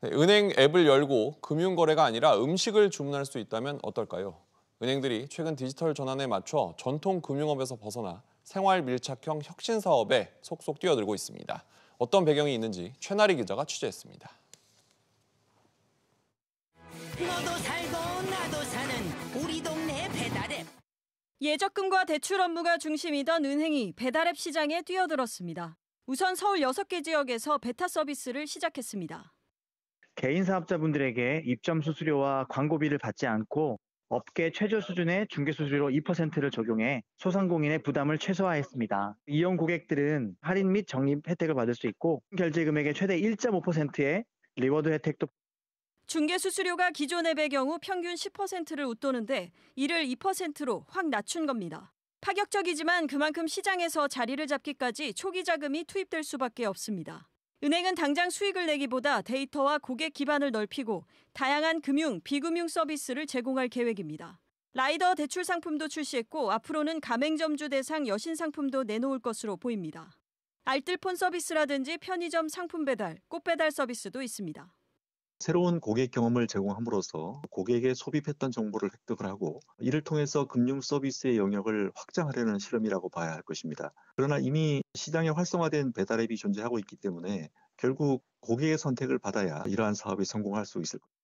네, 은행 앱을 열고 금융 거래가 아니라 음식을 주문할 수 있다면 어떨까요? 은행들이 최근 디지털 전환에 맞춰 전통 금융업에서 벗어나 생활 밀착형 혁신 사업에 속속 뛰어들고 있습니다. 어떤 배경이 있는지 최나리 기자가 취재했습니다. 예적금과 대출 업무가 중심이던 은행이 배달앱 시장에 뛰어들었습니다. 우선 서울 6개 지역에서 베타 서비스를 시작했습니다. 개인 사업자분들에게 입점 수수료와 광고비를 받지 않고 업계 최저 수준의 중개수수료 2%를 적용해 소상공인의 부담을 최소화했습니다. 이용 고객들은 할인 및 적립 혜택을 받을 수 있고 결제 금액의 최대 1.5%의 리워드 혜택도 중개수수료가 기존 의배 경우 평균 10%를 웃도는데 이를 2%로 확 낮춘 겁니다. 파격적이지만 그만큼 시장에서 자리를 잡기까지 초기 자금이 투입될 수밖에 없습니다. 은행은 당장 수익을 내기보다 데이터와 고객 기반을 넓히고 다양한 금융, 비금융 서비스를 제공할 계획입니다. 라이더 대출 상품도 출시했고 앞으로는 가맹점주 대상 여신 상품도 내놓을 것으로 보입니다. 알뜰폰 서비스라든지 편의점 상품 배달, 꽃 배달 서비스도 있습니다. 새로운 고객 경험을 제공함으로써 고객의 소비 패턴 정보를 획득을 하고 이를 통해서 금융 서비스의 영역을 확장하려는 실험이라고 봐야 할 것입니다. 그러나 이미 시장에 활성화된 배달 앱이 존재하고 있기 때문에 결국 고객의 선택을 받아야 이러한 사업이 성공할 수 있을 겁니다.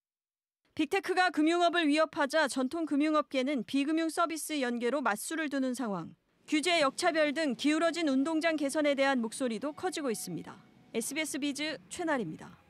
빅테크가 금융업을 위협하자 전통 금융업계는 비금융 서비스 연계로 맞수를 두는 상황. 규제 역차별 등 기울어진 운동장 개선에 대한 목소리도 커지고 있습니다. SBS 비즈 최나리입니다.